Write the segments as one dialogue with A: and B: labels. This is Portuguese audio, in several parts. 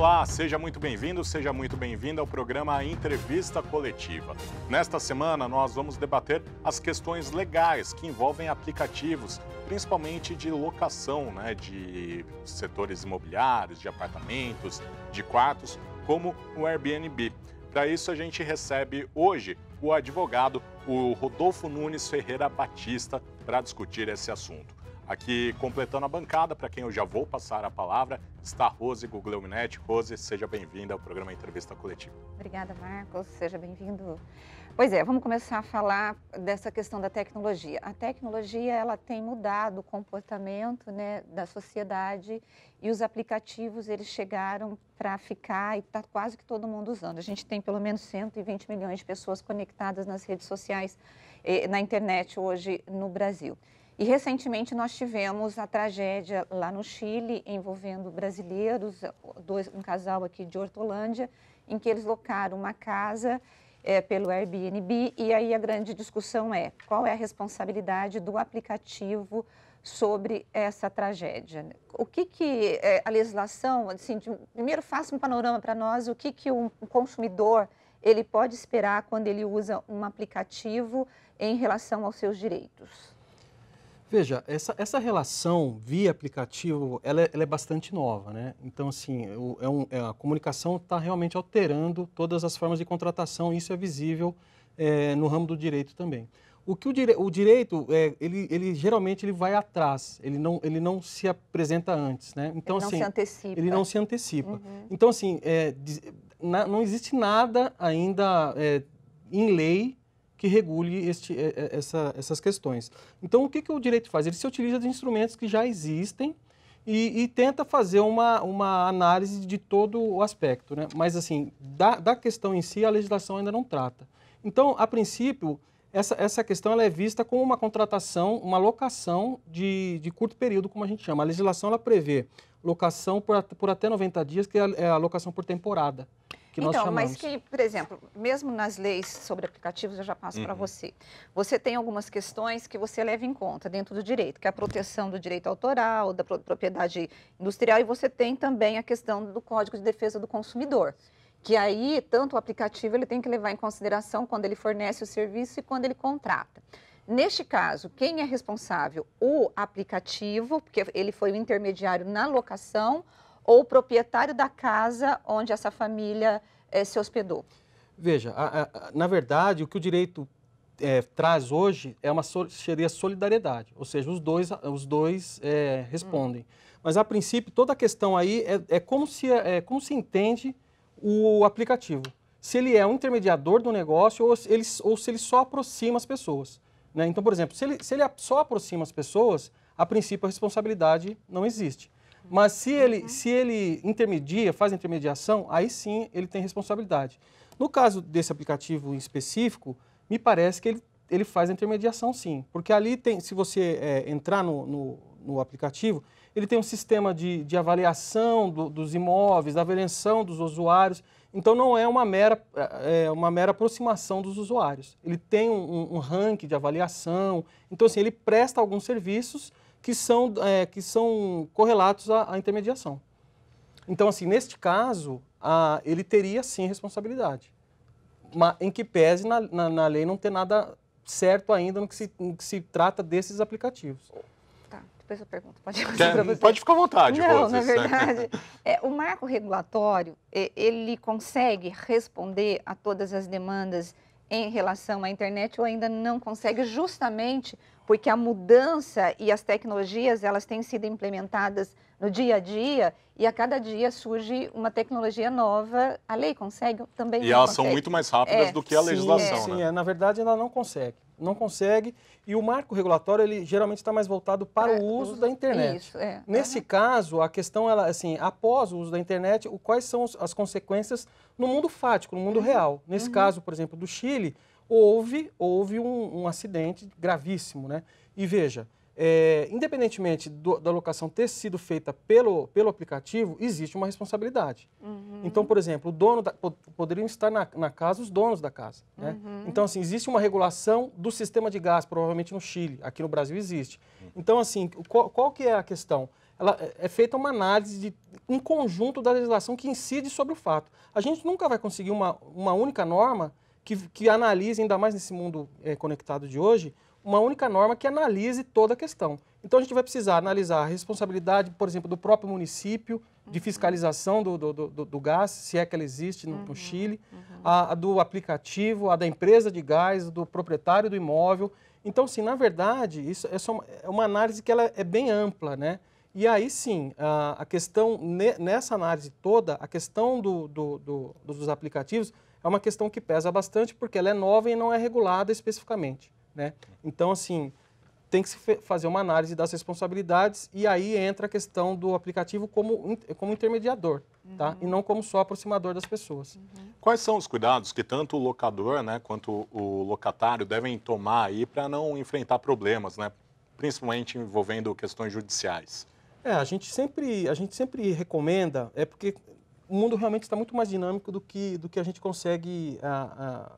A: Olá, seja muito bem-vindo, seja muito bem-vinda ao programa Entrevista Coletiva. Nesta semana, nós vamos debater as questões legais que envolvem aplicativos, principalmente de locação, né, de setores imobiliários, de apartamentos, de quartos, como o Airbnb. Para isso, a gente recebe hoje o advogado, o Rodolfo Nunes Ferreira Batista, para discutir esse assunto. Aqui, completando a bancada, para quem eu já vou passar a palavra, está Rose Guglielminetti. Rose, seja bem-vinda ao programa Entrevista Coletiva.
B: Obrigada, Marcos. Seja bem-vindo. Pois é, vamos começar a falar dessa questão da tecnologia. A tecnologia, ela tem mudado o comportamento né, da sociedade e os aplicativos, eles chegaram para ficar e está quase que todo mundo usando. A gente tem pelo menos 120 milhões de pessoas conectadas nas redes sociais, eh, na internet hoje no Brasil. E recentemente nós tivemos a tragédia lá no Chile envolvendo brasileiros, dois, um casal aqui de Hortolândia, em que eles locaram uma casa é, pelo Airbnb e aí a grande discussão é qual é a responsabilidade do aplicativo sobre essa tragédia. O que, que é, a legislação, assim, de, primeiro faça um panorama para nós, o que, que um, um consumidor ele pode esperar quando ele usa um aplicativo em relação aos seus direitos?
C: Veja, essa, essa relação via aplicativo, ela, é, ela é bastante nova, né? Então, assim, o, é um, é, a comunicação está realmente alterando todas as formas de contratação, isso é visível é, no ramo do direito também. O que o, dire, o direito, é, ele, ele geralmente ele vai atrás, ele não, ele não se apresenta antes, né? Então, ele não assim, se antecipa. Ele não se antecipa. Uhum. Então, assim, é, na, não existe nada ainda é, em lei que regule este, é, é, essa, essas questões. Então, o que, que o direito faz? Ele se utiliza de instrumentos que já existem e, e tenta fazer uma, uma análise de todo o aspecto. Né? Mas, assim, da, da questão em si, a legislação ainda não trata. Então, a princípio, essa, essa questão ela é vista como uma contratação, uma locação de, de curto período, como a gente chama. A legislação ela prevê locação por, por até 90 dias, que é a, é a locação por temporada que então, nós chamamos. Então,
B: mas que, por exemplo, mesmo nas leis sobre aplicativos, eu já passo uhum. para você. Você tem algumas questões que você leva em conta dentro do direito, que é a proteção do direito autoral, da propriedade industrial, e você tem também a questão do Código de Defesa do Consumidor que aí tanto o aplicativo ele tem que levar em consideração quando ele fornece o serviço e quando ele contrata. Neste caso, quem é responsável? O aplicativo, porque ele foi o intermediário na locação, ou o proprietário da casa onde essa família eh, se hospedou?
C: Veja, a, a, na verdade, o que o direito é, traz hoje é uma seria solidariedade, ou seja, os dois, os dois é, respondem. Hum. Mas, a princípio, toda a questão aí é, é como, se, é como se entende o aplicativo. Se ele é um intermediador do negócio ou, ele, ou se ele só aproxima as pessoas. Né? Então, por exemplo, se ele, se ele só aproxima as pessoas, a princípio a responsabilidade não existe. Mas se ele, uhum. se ele intermedia, faz intermediação, aí sim ele tem responsabilidade. No caso desse aplicativo em específico, me parece que ele, ele faz a intermediação sim. Porque ali tem, se você é, entrar no, no, no, aplicativo, ele tem um sistema de, de avaliação do, dos imóveis, da avaliação dos usuários. Então não é uma mera, é, uma mera aproximação dos usuários. Ele tem um, um ranking de avaliação. Então, assim, ele presta alguns serviços que são, é, que são correlatos à, à, intermediação. Então, assim, neste caso, a, ele teria sim responsabilidade, mas em que pese na, na, na, lei não ter nada certo ainda no que se, no que se trata desses aplicativos.
B: Tá, depois pode fazer é, Pode
C: ficar à vontade. Não, na verdade,
B: é, o marco regulatório, ele consegue responder a todas as demandas em relação à internet ou ainda não consegue justamente porque a mudança e as tecnologias elas têm sido implementadas no dia a dia e a cada dia surge uma tecnologia nova. A lei consegue também. E elas consegue. são muito mais rápidas é. do que a legislação, sim,
A: é.
C: né? Sim, é. na verdade ela não consegue, não consegue. E o marco regulatório ele geralmente está mais voltado para o uso da internet. Isso, é. Nesse uhum. caso, a questão ela assim, após o uso da internet, o, quais são as consequências no mundo fático, no mundo uhum. real? Nesse uhum. caso, por exemplo, do Chile houve, houve um, um acidente gravíssimo, né? E veja, é, independentemente do, da locação ter sido feita pelo, pelo aplicativo, existe uma responsabilidade. Uhum. Então, por exemplo, o dono da, poderiam estar na, na, casa os donos da casa. Né? Uhum. Então, assim, existe uma regulação do sistema de gás, provavelmente no Chile, aqui no Brasil existe. Uhum. Então, assim, qual, qual que é a questão? Ela é, é feita uma análise de um conjunto da legislação que incide sobre o fato. A gente nunca vai conseguir uma, uma única norma que, que analise, ainda mais nesse mundo é, conectado de hoje, uma única norma que analise toda a questão. Então a gente vai precisar analisar a responsabilidade, por exemplo, do próprio município, de uhum. fiscalização do, do, do, do gás, se é que ela existe no, no uhum. Chile, uhum. a, a, do aplicativo, a da empresa de gás, do proprietário do imóvel. Então, sim, na verdade, isso é, uma, é uma análise que ela é bem ampla, né? E aí sim, a, a questão, ne, nessa análise toda, a questão do, do, do, dos aplicativos é uma questão que pesa bastante porque ela é nova e não é regulada especificamente. Né? Então, assim, tem que se fazer uma análise das responsabilidades e aí entra a questão do aplicativo como, como intermediador, uhum. tá? E não como só aproximador das pessoas. Uhum.
A: Quais são os cuidados que tanto o locador, né, quanto o locatário devem tomar aí para não enfrentar problemas, né? Principalmente envolvendo questões judiciais.
C: É, a gente sempre, a gente sempre recomenda, é porque o mundo realmente está muito mais dinâmico do que, do que a gente consegue a, ah, a, ah,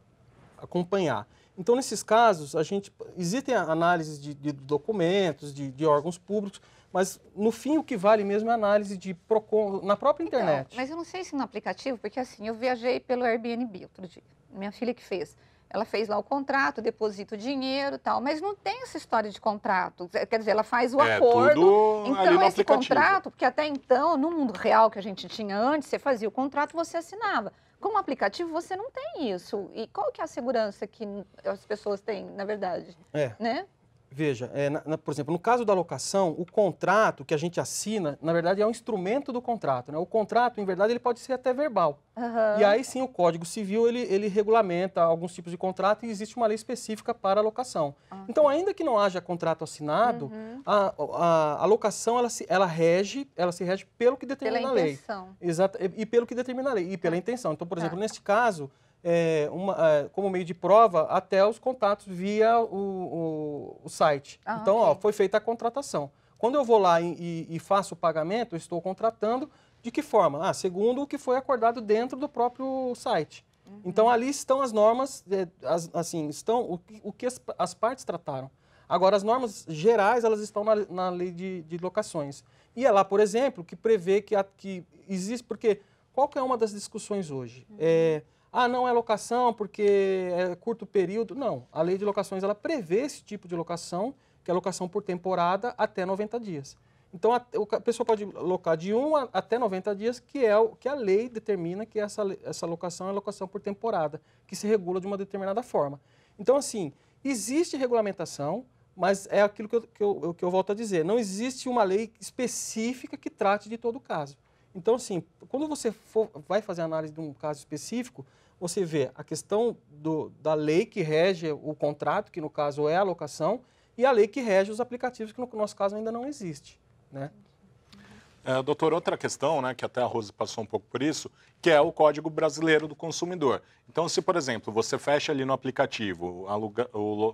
C: acompanhar. Então, nesses casos, a gente existem análises de, de documentos, de, de, órgãos públicos, mas no fim o que vale mesmo é a análise de Procon na própria então, internet.
B: mas eu não sei se no aplicativo, porque assim, eu viajei pelo Airbnb outro dia, minha filha que fez. Ela fez lá o contrato, deposita o dinheiro tal, mas não tem essa história de contrato. Quer dizer, ela faz o é, acordo. então, esse contrato, porque até então, no mundo real que a gente tinha antes, você fazia o contrato, você assinava. Com o aplicativo, você não tem isso. E qual que é a segurança que as pessoas têm, na verdade? É. Né?
C: Veja, é, na, na, por exemplo, no caso da locação, o contrato que a gente assina, na verdade, é um instrumento do contrato. Né? O contrato, em verdade, ele pode ser até verbal.
B: Uhum. E aí sim,
C: o Código Civil ele, ele regulamenta alguns tipos de contrato e existe uma lei específica para a locação. Okay. Então, ainda que não haja contrato assinado, uhum. a, a, a, locação ela se, ela rege, ela se rege pelo que determina pela a lei. Intenção. Exato, e, e, pelo que determina a lei, e pela tá. intenção. Então, por exemplo, ah. Tá. neste caso, é, uma, é, como meio de prova até os contatos via o, o, o site. Ah, então, okay. ó, foi feita a contratação. Quando eu vou lá e, e, faço o pagamento, eu estou contratando de que forma? Ah, segundo o que foi acordado dentro do próprio site. Uhum. Então, ali estão as normas, é, as, assim, estão o, o que as, as, partes trataram. Agora, as normas gerais, elas estão na, na lei de, de, locações. E é lá, por exemplo, que prevê que, a, que existe, porque qual que é uma das discussões hoje? Uhum. É, ah, não é locação porque é curto período. Não, a lei de locações ela prevê esse tipo de locação, que é locação por temporada até 90 dias. Então a, a pessoa pode locar de 1 a, até 90 dias, que é o que a lei determina que essa, essa locação é locação por temporada, que se regula de uma determinada forma. Então, assim, existe regulamentação, mas é aquilo que eu, que eu, que eu volto a dizer: não existe uma lei específica que trate de todo o caso. Então, assim, quando você for, vai fazer análise de um caso específico, você vê a questão do, da lei que rege o contrato, que no caso é a locação, e a lei que rege os aplicativos, que no nosso caso ainda não existe. Né?
A: É, doutor, outra questão, né, que até a Rose passou um pouco por isso, que é o Código Brasileiro do Consumidor. Então, se, por exemplo, você fecha ali no aplicativo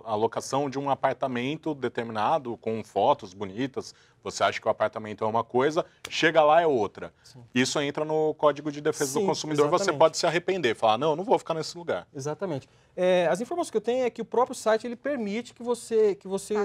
A: a locação de um apartamento determinado, com fotos bonitas, você acha que o apartamento é uma coisa, chega lá é outra. Sim. Isso entra no Código de Defesa Sim, do Consumidor, exatamente. você pode se arrepender, falar, não, não vou ficar nesse lugar.
C: Exatamente. É, as informações que eu tenho é que o próprio site ele permite que você, que você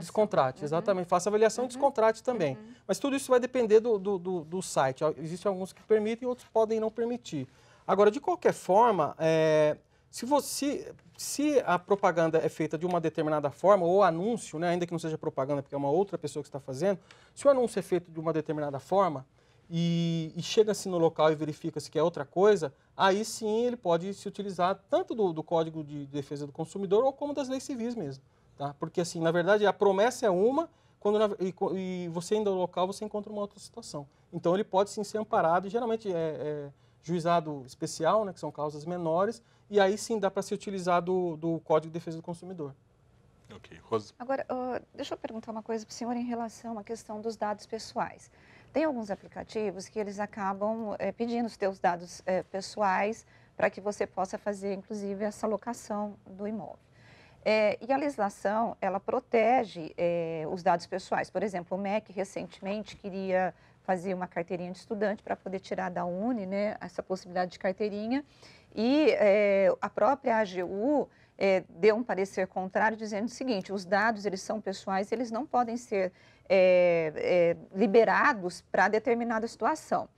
C: descontrate, uhum. exatamente, faça avaliação uhum. e descontrate também. Uhum. Mas tudo isso vai depender do, do, do, do site. Existem alguns que permitem, e outros podem não permitir transmitir. Agora, de qualquer forma, é, se, você, se a propaganda é feita de uma determinada forma, ou anúncio, né, ainda que não seja propaganda, porque é uma outra pessoa que está fazendo, se o anúncio é feito de uma determinada forma e, e chega-se no local e verifica-se que é outra coisa, aí sim ele pode se utilizar tanto do, do Código de Defesa do Consumidor ou como das leis civis mesmo. Tá? Porque, assim, na verdade, a promessa é uma quando na, e, e, você indo ao local, você encontra uma outra situação. Então, ele pode sim ser amparado e geralmente é, é juizado especial, né, que são causas menores, e aí sim dá para se utilizar do, do Código de Defesa do Consumidor. Ok, Rosa.
B: Agora, uh, deixa eu perguntar uma coisa para o senhor em relação à questão dos dados pessoais. Tem alguns aplicativos que eles acabam é, pedindo os seus dados é, pessoais para que você possa fazer, inclusive, essa locação do imóvel. É, e a legislação, ela protege os dados pessoais. Por exemplo, o MEC recentemente queria fazia uma carteirinha de estudante para poder tirar da UNE né, essa possibilidade de carteirinha. E é, a própria AGU é, deu um parecer contrário dizendo o seguinte, os dados eles são pessoais, eles não podem ser é, é liberados para determinada situação.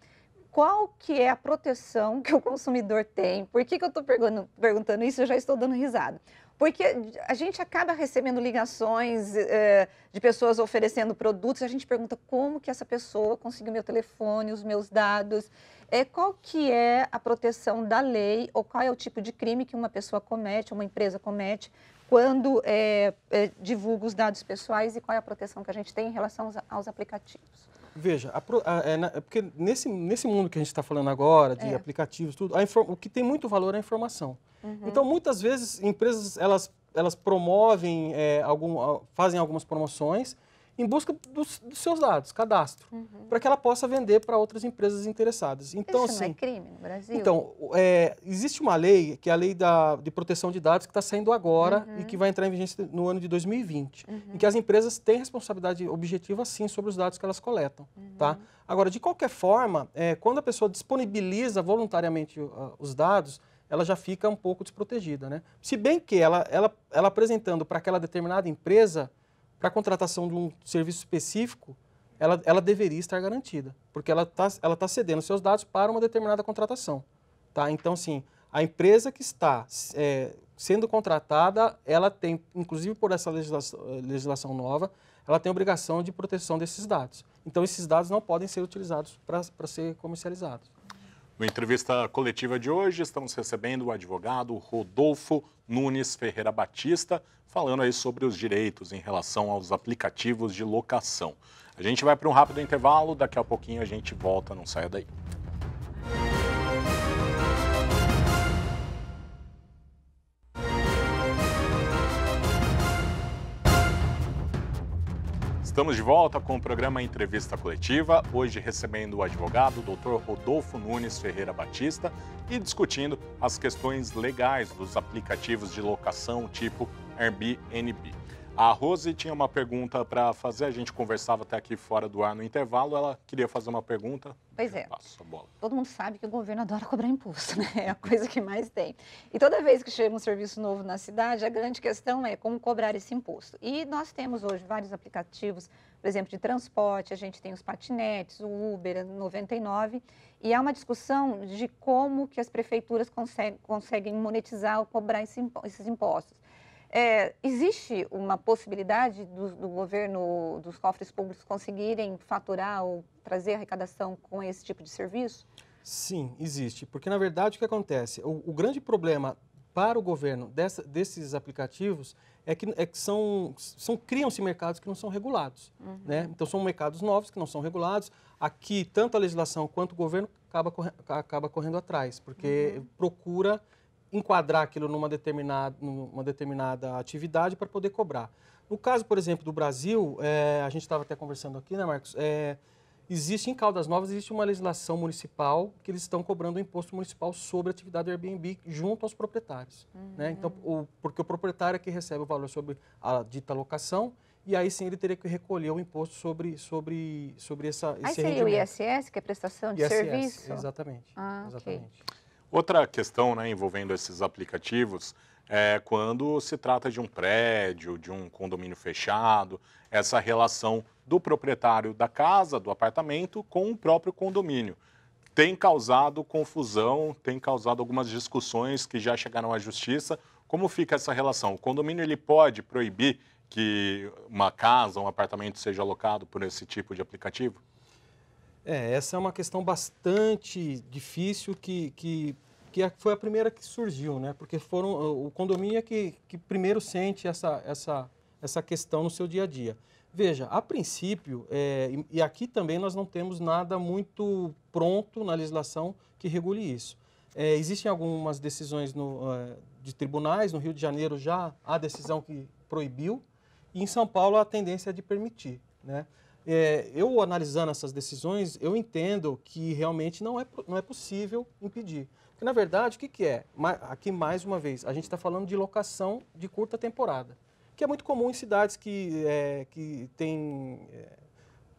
B: Qual que é a proteção que o consumidor tem? Por que, que eu estou perguntando isso? Eu já estou dando risada. Porque a gente acaba recebendo ligações é, de pessoas oferecendo produtos, a gente pergunta como que essa pessoa conseguiu meu telefone, os meus dados, é, qual que é a proteção da lei ou qual é o tipo de crime que uma pessoa comete, uma empresa comete, quando é, é, divulga os dados pessoais e qual é a proteção que a gente tem em relação aos, aos aplicativos.
C: Veja, a, a, é, na, é porque nesse, nesse mundo que a gente está falando agora, de é. aplicativos, tudo, inform, o que tem muito valor é a informação. Uhum. Então, muitas vezes, empresas, elas, elas promovem, é, algum, fazem algumas promoções em busca dos, dos seus dados, cadastro, uhum. para que ela possa vender para outras empresas interessadas. Então, Isso assim, não é assim,
B: crime no Brasil? Então,
C: é, existe uma lei, que é a Lei da, de Proteção de Dados, que está saindo agora uhum. e que vai entrar em vigência no ano de 2020, uhum. em que uhum. as empresas têm responsabilidade objetiva, sim, sobre os dados que elas coletam. Uhum. Tá? Agora, de qualquer forma, é, quando a pessoa disponibiliza voluntariamente uh, os dados, ela já fica um pouco desprotegida, né? Se bem que ela, ela, ela apresentando para aquela determinada empresa para a contratação de um serviço específico, ela, ela deveria estar garantida, porque ela está ela tá cedendo seus dados para uma determinada contratação. Tá? Então, sim, a empresa que está é, sendo contratada, ela tem, inclusive por essa legislação, legislação nova, ela tem obrigação de proteção desses dados. Então, esses dados não podem ser utilizados para ser comercializados.
A: No entrevista coletiva de hoje, estamos recebendo o advogado Rodolfo Nunes Ferreira Batista, falando aí sobre os direitos em relação aos aplicativos de locação. A gente vai para um rápido intervalo, daqui a pouquinho a gente volta, não saia daí. Estamos de volta com o programa Entrevista Coletiva, hoje recebendo o advogado Dr. Rodolfo Nunes Ferreira Batista e discutindo as questões legais dos aplicativos de locação tipo Airbnb. A Rose tinha uma pergunta para fazer, a gente conversava até aqui fora do ar no intervalo, ela queria fazer uma pergunta.
B: Pois é. Passo a bola. Todo mundo sabe que o governo adora cobrar imposto, né? É a coisa que mais tem. E toda vez que chega um serviço novo na cidade, a grande questão é como cobrar esse imposto. E nós temos hoje vários aplicativos, por exemplo, de transporte, a gente tem os patinetes, o Uber 99, e há uma discussão de como que as prefeituras conseguem, conseguem monetizar ou cobrar esses impostos. É, existe uma possibilidade do, do, governo, dos cofres públicos conseguirem faturar ou trazer arrecadação com esse tipo de serviço? Sim,
C: existe. Porque, na verdade, o que acontece? O, o grande problema para o governo dessa, desses aplicativos é que, é que são, são criam-se mercados que não são regulados. Uhum. Né? Então, são mercados novos que não são regulados. Aqui, tanto a legislação quanto o governo acaba, acaba correndo atrás, porque uhum. procura enquadrar aquilo numa determinada, numa determinada atividade para poder cobrar. No caso, por exemplo, do Brasil, é, a gente estava até conversando aqui, né, Marcos? É, existe em Caldas Novas existe uma legislação municipal que eles estão cobrando o imposto municipal sobre a atividade do Airbnb junto aos proprietários, uhum. né? Então, o, porque o proprietário é que recebe o valor sobre a dita locação e aí sim ele teria que recolher o imposto sobre sobre sobre essa esse aí seria rendimento. o ISS
B: que é prestação de ISS, serviço. Exatamente. Ah, exatamente. Okay.
A: Outra questão né, envolvendo esses aplicativos é quando se trata de um prédio, de um condomínio fechado, essa relação do proprietário da casa, do apartamento, com o próprio condomínio. Tem causado confusão, tem causado algumas discussões que já chegaram à justiça. Como fica essa relação? O condomínio ele pode proibir que uma casa, um apartamento seja alocado por esse tipo de aplicativo?
C: É, essa é uma questão bastante difícil que, que, que é, foi a primeira que surgiu, né? Porque foram, o condomínio é que, que primeiro sente essa, essa, essa questão no seu dia a dia. Veja, a princípio, é, e aqui também nós não temos nada muito pronto na legislação que regule isso. É, existem algumas decisões no, é, de tribunais, no Rio de Janeiro já há decisão que proibiu, e em São Paulo a tendência é de permitir. Né? É, eu analisando essas decisões, eu entendo que realmente não é, não é possível impedir. Porque, na verdade, o que, que é? Aqui, mais uma vez, a gente está falando de locação de curta temporada, que é muito comum em cidades que, é, que têm é,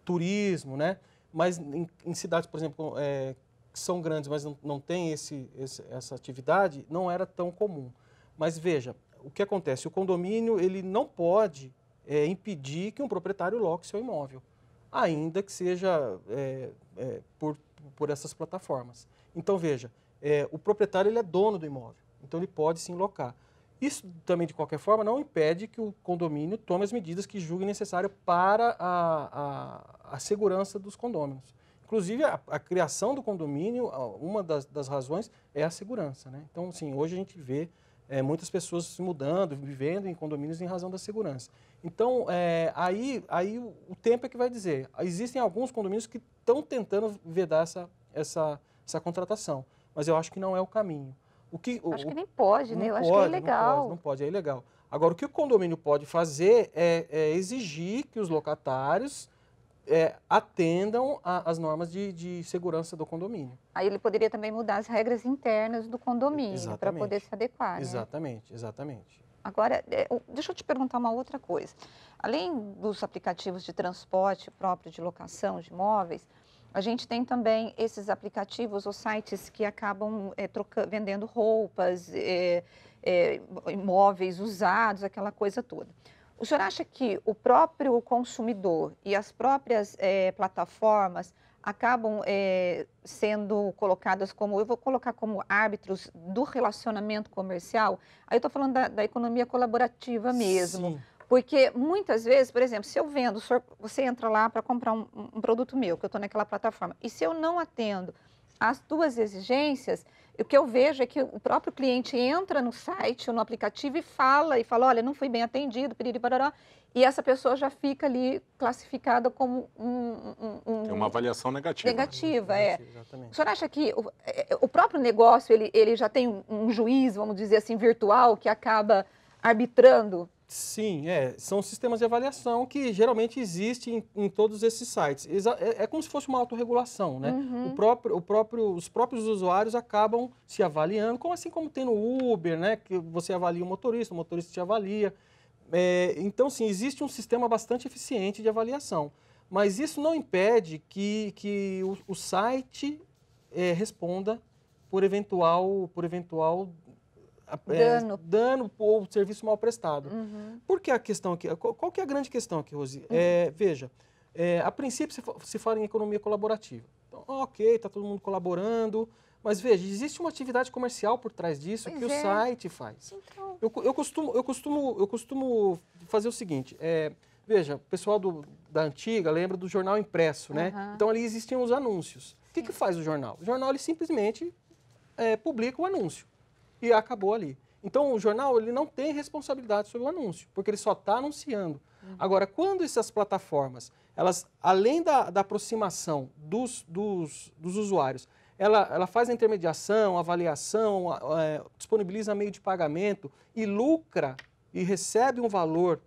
C: turismo, né? mas em, em, cidades, por exemplo, é, que são grandes, mas não, não tem esse, esse, essa atividade, não era tão comum. Mas veja, o que acontece? O condomínio ele não pode é, impedir que um proprietário loque seu imóvel ainda que seja é, é, por, por essas plataformas. Então, veja, é, o proprietário ele é dono do imóvel, então ele pode se locar. Isso também, de qualquer forma, não impede que o condomínio tome as medidas que julgue necessário para a, a, a segurança dos condôminos. Inclusive, a, a, criação do condomínio, uma das, das razões é a segurança. Né? Então, assim, hoje a gente vê é, muitas pessoas se mudando, vivendo em condomínios em razão da segurança. Então, é, aí, aí o tempo é que vai dizer. Existem alguns condomínios que estão tentando vedar essa, essa, essa contratação, mas eu acho que não é o caminho. O que, o, acho que nem pode, né? Eu pode, acho que é ilegal. Não pode, não pode, é ilegal. Agora, o que o condomínio pode fazer é, é exigir que os locatários é, atendam às normas de, de, segurança do condomínio.
B: Aí ele poderia também mudar as regras internas do condomínio para poder se adequar.
C: Exatamente, né? exatamente.
B: Agora, é, deixa eu te perguntar uma outra coisa. Além dos aplicativos de transporte próprio de locação de imóveis, a gente tem também esses aplicativos ou sites que acabam é, troca, vendendo roupas, é, é, imóveis usados, aquela coisa toda. O senhor acha que o próprio consumidor e as próprias é, plataformas acabam é, sendo colocadas como, eu vou colocar como árbitros do relacionamento comercial? Aí eu estou falando da, da, economia colaborativa mesmo. Sim. Porque muitas vezes, por exemplo, se eu vendo, senhor, você entra lá para comprar um, um produto meu, que eu estou naquela plataforma, e se eu não atendo as duas exigências, o que eu vejo é que o próprio cliente entra no site ou no aplicativo e fala, e fala, olha, não fui bem atendido, piriri, parará, e essa pessoa já fica ali classificada como um... um, um uma
A: avaliação negativa. Né?
B: Negativa, é, é. Exatamente. O senhor acha que o, é, o próprio negócio, ele, ele já tem um juiz, vamos dizer assim, virtual, que acaba arbitrando
C: Sim, é, são sistemas de avaliação que geralmente existem em, em todos esses sites. É, é, como se fosse uma autorregulação, né? Uhum. O próprio, o próprio, os próprios usuários acabam se avaliando, como assim como tem no Uber, né? Que você avalia o motorista, o motorista te avalia. É, então, sim, existe um sistema bastante eficiente de avaliação. Mas isso não impede que, que o, o site é, responda por eventual, por eventual dano, é, dano ou serviço mal prestado. Uhum. Por que a questão aqui? Qual que é a grande questão aqui, Rosi? Uhum. É, veja, é, a princípio se, se fala em economia colaborativa. Então, ah, ok, está todo mundo colaborando, mas veja, existe uma atividade comercial por trás disso pois que é. o site faz. Então... Eu, eu, costumo, eu, costumo, eu costumo fazer o seguinte: é, veja, o pessoal do, da antiga lembra do jornal impresso, uhum. Então ali existiam os anúncios. O que, que faz o jornal? O jornal ele simplesmente é, publica o anúncio e acabou ali. Então o jornal ele não tem responsabilidade sobre o anúncio, porque ele só está anunciando. Uhum. Agora, quando essas plataformas, elas, além da, da aproximação dos, dos, dos usuários, ela, ela faz a intermediação, avaliação, é, disponibiliza meio de pagamento e lucra e recebe um valor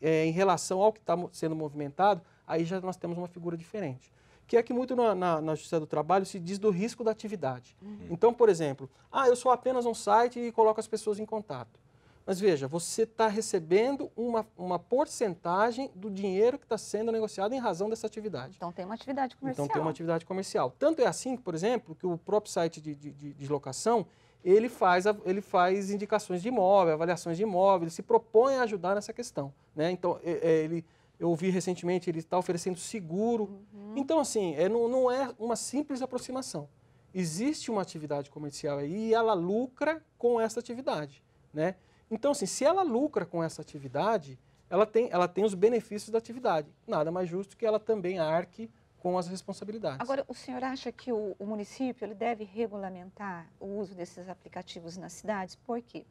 C: é, em relação ao que está sendo movimentado, aí já nós temos uma figura diferente que é que muito na, na, na, Justiça do Trabalho se diz do risco da atividade. Uhum. uhum. Então, por exemplo, ah, eu sou apenas um site e coloco as pessoas em contato. Mas veja, você está recebendo uma, uma porcentagem do dinheiro que está sendo negociado em razão dessa atividade.
B: Então tem uma atividade comercial. Então tem uma
C: atividade comercial. Tanto é assim, por exemplo, que o próprio site de, de, de, de locação, ele faz, ele faz indicações de imóvel, avaliações de imóvel, ele se propõe a ajudar nessa questão. Né? Então, é, é, ele eu ouvi recentemente, ele está oferecendo seguro. Uhum. Então, assim, é, não, não é uma simples aproximação. Existe uma atividade comercial aí e ela lucra com essa atividade, né? Então, assim, se ela lucra com essa atividade, ela tem, ela tem os benefícios da atividade. Nada mais justo que ela também arque com as responsabilidades. Agora,
B: o senhor acha que o, o município ele deve regulamentar o uso desses aplicativos nas cidades? Por quê? Porque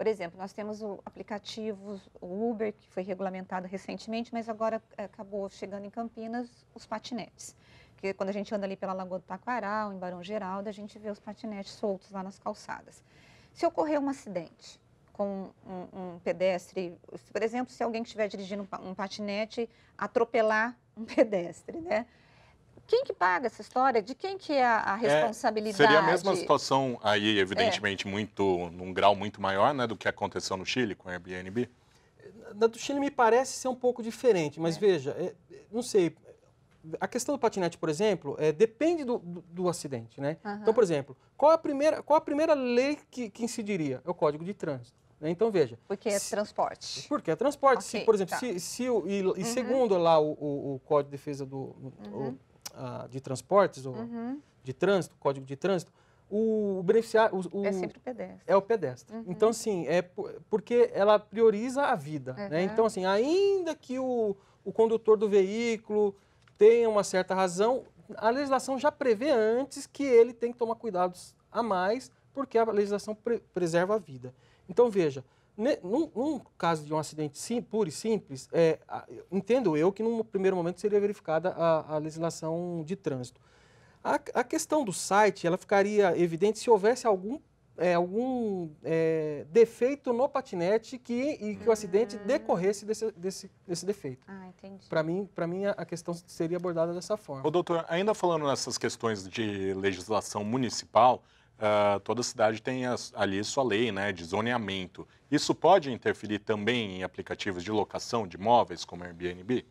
B: por exemplo, nós temos o aplicativo o Uber, que foi regulamentado recentemente, mas agora eh, acabou chegando em Campinas os patinetes. que quando a gente anda ali pela Lagoa do Taquaral, em Barão Geraldo, a gente vê os patinetes soltos lá nas calçadas. Se ocorrer um acidente com um, um pedestre, por exemplo, se alguém que estiver dirigindo um patinete atropelar um pedestre, né? Quem que paga essa história? De quem que é a é, responsabilidade? É, seria a mesma
A: situação aí, é. evidentemente, é. muito num grau muito maior né, do que aconteceu no Chile com o Airbnb?
C: Na do Chile me parece ser um pouco diferente, mas é. veja, é, não sei, a questão do patinete, por exemplo, é, depende do, do, do acidente, né? Uhum. Então, por exemplo, qual a primeira, qual a primeira lei que, que incidiria? É o Código de Trânsito. Né? Então, veja... Porque se, é
B: transporte. Porque é transporte. Okay, se, por exemplo, tá. se, se,
C: e, e uhum. segundo lá o, o, o, Código de Defesa do... Uhum. O, ah, de transportes, uhum. ou de trânsito, código de trânsito, o, beneficiário. O, o, é sempre o pedestre. É o pedestre. Uhum. Então, assim, é porque ela prioriza a vida. Né? Uhum. Né? Então, assim, ainda que o, o condutor do veículo tenha uma certa razão, a legislação já prevê antes que ele tem que tomar cuidados a mais, porque a legislação pre preserva a vida. Então, veja, num, num, caso de um acidente sim, puro e simples, é, entendo eu que num primeiro momento seria verificada a, a legislação de trânsito. A, a, questão do site, ela ficaria evidente se houvesse algum, é, algum é, defeito no patinete que, e que o acidente hum. decorresse desse, desse, desse defeito. Ah, entendi. Para mim, pra mim, a questão seria abordada dessa forma.
A: Ô, doutor, ainda falando nessas questões de legislação municipal, uh, toda cidade tem as, ali sua lei né, de zoneamento. Isso pode interferir também em aplicativos de locação de imóveis como Airbnb?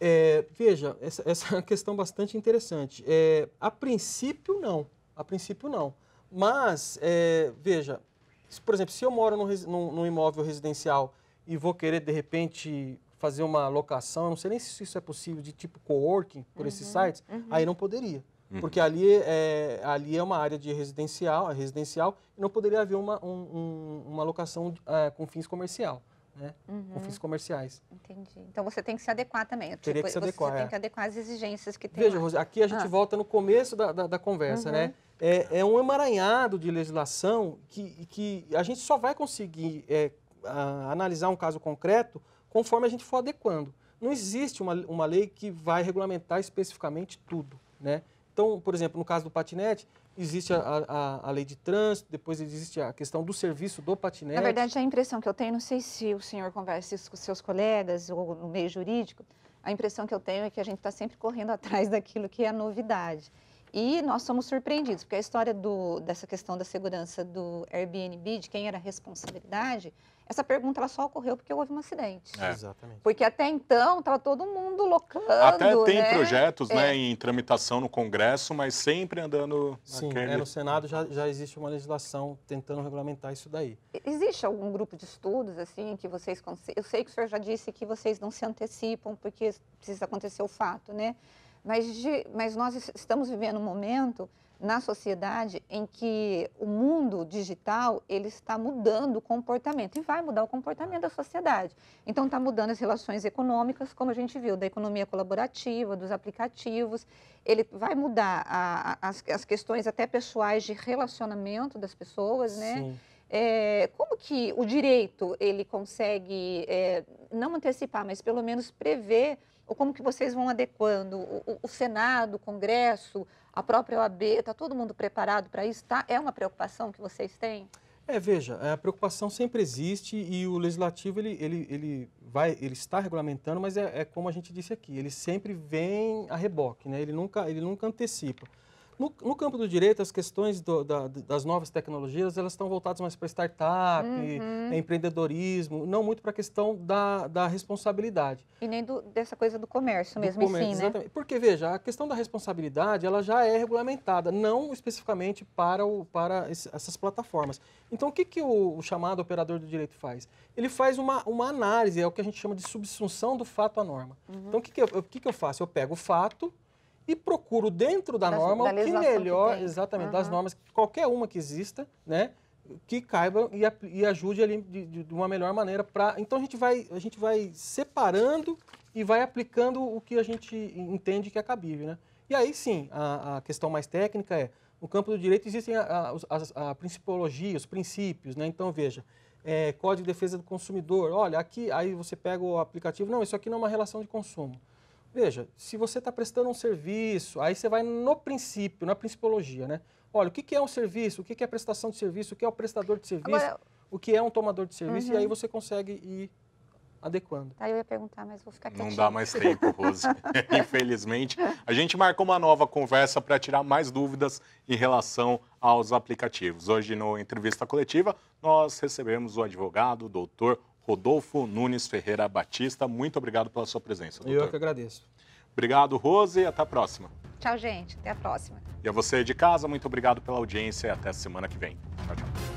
C: É, veja, essa, essa, é uma questão bastante interessante. É, a princípio, não. A princípio, não. Mas, é, veja, se, por exemplo, se eu moro num, num, num, imóvel residencial e vou querer, de repente, fazer uma locação, não sei nem se isso é possível, de tipo coworking por uhum, esses sites, uhum. aí não poderia. Uhum. Porque ali é, ali é uma área de residencial, é residencial e não poderia haver uma, um, um, uma locação é, com fins comercial. Né? Uhum. com fins comerciais.
B: Entendi. Então você tem que se adequar também. Tipo, Teria que se adequar. Você é. tem que adequar às exigências que tem. Veja, Rose, aqui a gente ah.
C: volta no começo da, da, da conversa, né? uhum. né? É, é, um emaranhado de legislação que, que a gente só vai conseguir é, a, analisar um caso concreto conforme a gente for adequando. Não existe uma, uma lei que vai regulamentar especificamente tudo, né? Então, por exemplo, no caso do patinete, existe a, a, a, lei de trânsito, depois existe a questão do serviço do patinete. Na verdade,
B: a impressão que eu tenho, não sei se o senhor conversa isso com seus colegas ou no meio jurídico, a impressão que eu tenho é que a gente está sempre correndo atrás daquilo que é a novidade. E nós somos surpreendidos, porque a história do, dessa questão da segurança do Airbnb, de quem era a responsabilidade, essa pergunta ela só ocorreu porque houve um acidente. É. Exatamente. Porque até então estava todo mundo locando. Até tem né? projetos né, é. né,
A: em tramitação no Congresso, mas sempre andando. Sim, naquele... é, no
C: Senado já, já existe uma legislação tentando regulamentar isso daí.
B: Existe algum grupo de estudos assim que vocês. Eu sei que o senhor já disse que vocês não se antecipam porque precisa acontecer o fato, né? Mas, de, mas nós estamos vivendo um momento na sociedade em que o mundo digital ele está mudando o comportamento e vai mudar o comportamento da sociedade. Então está mudando as relações econômicas, como a gente viu, da economia colaborativa, dos aplicativos. Ele vai mudar a, a, as, as, questões até pessoais de relacionamento das pessoas, né? Sim. É, como que o direito ele consegue é, não antecipar, mas pelo menos prever ou como que vocês vão adequando o, o, o Senado, o Congresso, a própria OAB, está todo mundo preparado para isso? Tá? É uma preocupação que vocês têm?
C: É, veja, é, a preocupação sempre existe e o legislativo ele, ele, ele, vai, ele está regulamentando, mas é, é como a gente disse aqui, ele sempre vem a reboque, né? ele, nunca, ele nunca antecipa. No, no, campo do direito, as questões do, da, das novas tecnologias elas estão voltadas mais para startup, uhum. Né, empreendedorismo, não muito para a questão da, da responsabilidade.
B: E nem do, dessa coisa do comércio mesmo, do comércio, sim, né? exatamente.
C: né? Porque, veja, a questão da responsabilidade ela já é regulamentada, não especificamente para, o, para esse, essas plataformas. Então, o que, que o, o, chamado operador do direito faz? Ele faz uma, uma análise, é o que a gente chama de subsunção do fato à norma. Uhum. Então, o que, que, eu, o que, que eu faço? Eu pego o fato e procuro dentro da, da norma da o que melhor, que exatamente, uhum. das normas, qualquer uma que exista, né? que caiba e, e ajude ali de, de, uma melhor maneira para então a gente vai a gente vai separando e vai aplicando o que a gente entende que é cabível né e aí sim a, a questão mais técnica é no campo do direito existem a, a, a principologia os princípios né então veja é, código de defesa do consumidor olha aqui aí você pega o aplicativo não isso aqui não é uma relação de consumo Veja, se você está prestando um serviço, aí você vai no princípio, na principologia, né? Olha, o que, que é um serviço, o que, que é prestação de serviço, o que é o prestador de serviço, Agora, o que é um tomador de serviço, uhum. e aí uhum. você consegue ir adequando.
B: Aí tá, eu ia perguntar, mas vou
C: ficar quietinha. Não dá mais tempo, Rose.
A: Infelizmente, a gente marcou uma nova conversa para tirar mais dúvidas em relação aos aplicativos. Hoje, no Entrevista Coletiva, nós recebemos o advogado, o doutor Rodolfo Nunes Ferreira Batista. Muito obrigado pela sua presença. Doutor. Eu que agradeço. Obrigado, Rose, e até a próxima.
B: Tchau, gente. Até a próxima.
A: E a você de casa, muito obrigado pela audiência e até semana que vem. Tchau, tchau.